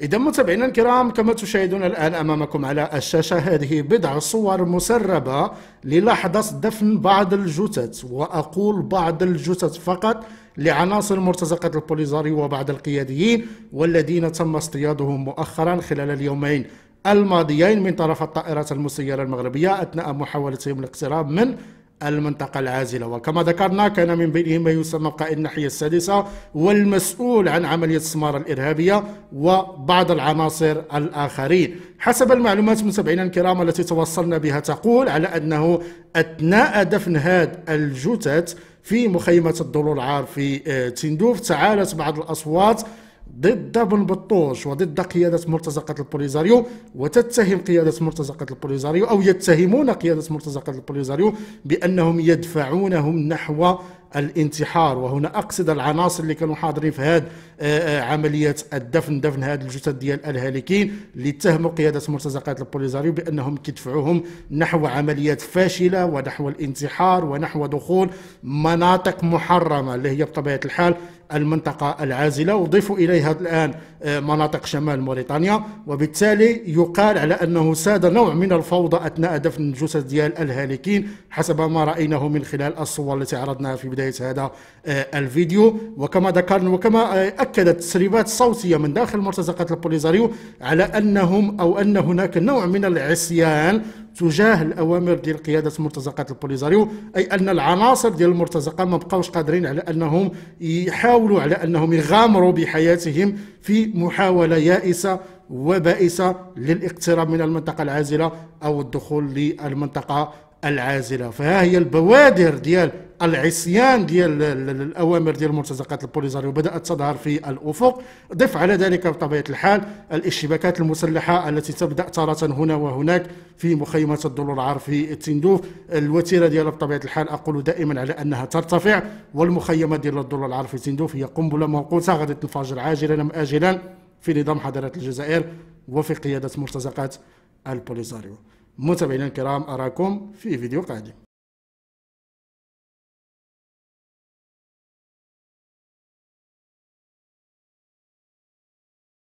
إذا متابعينا الكرام كما تشاهدون الآن أمامكم على الشاشة هذه بضع صور مسربة للحظة دفن بعض الجثث وأقول بعض الجثث فقط لعناصر مرتزقة البوليزاري وبعض القياديين والذين تم اصطيادهم مؤخرا خلال اليومين الماضيين من طرف الطائرات المسيرة المغربية أثناء محاولتهم الاقتراب من المنطقة العازلة وكما ذكرنا كان من بينهم ما يسمى قائد الناحية السادسة والمسؤول عن عملية السمارة الإرهابية وبعض العناصر الآخرين حسب المعلومات متابعينا الكرام التي توصلنا بها تقول على أنه أثناء دفن هاد الجثث في مخيمة الضلوع العار في آه، تندوف تعالت بعض الأصوات ضد بن بطوش وضد قيادة مرتزقة البوليزاريو وتتهم قيادة مرتزقة البوليزاريو أو يتهمون قيادة مرتزقة البوليزاريو بأنهم يدفعونهم نحو الانتحار وهنا أقصد العناصر اللي كانوا حاضرين في هذه آه، آه، عملية الدفن دفن هذه الجثث ديال الهالكين اللي اتهموا قيادة مرتزقة البوليزاريو بأنهم كيدفعوهم نحو عمليات فاشلة ونحو الانتحار ونحو دخول مناطق محرمة اللي هي بطبيعة الحال المنطقة العازلة وضيفوا إليها الآن آه، مناطق شمال موريتانيا وبالتالي يقال على أنه ساد نوع من الفوضى أثناء دفن جثث ديال الهالكين حسب ما رأيناه من خلال الصور التي عرضناها في بداية هذا آه، الفيديو وكما ذكرنا وكما آه، أكدت تسريبات صوتية من داخل مرتزقة البوليزاريو على أنهم أو أن هناك نوع من العصيان تجاه الاوامر ديال قياده مرتزقات البوليزاريو اي ان العناصر ديال المرتزقه ما بقاوش قادرين على انهم يحاولوا على انهم يغامروا بحياتهم في محاوله يائسه وبائسه للاقتراب من المنطقه العازله او الدخول للمنطقه العازله فها هي البوادر ديال العصيان ديال الاوامر ديال مرتزقات البوليزاريو بدات تظهر في الافق ضف على ذلك بطبيعه الحال الاشتباكات المسلحه التي تبدا تاره هنا وهناك في مخيمات مخيمه العار في التندوف الوتيره ديالها بطبيعه الحال اقول دائما على انها ترتفع والمخيمه ديال العار في التندوف هي قنبله موقوته غادي تنفجر عاجلا ام اجلا في نظام حضاره الجزائر وفي قياده مرتزقات البوليزاريو متابعينا الكرام أراكم في فيديو قادم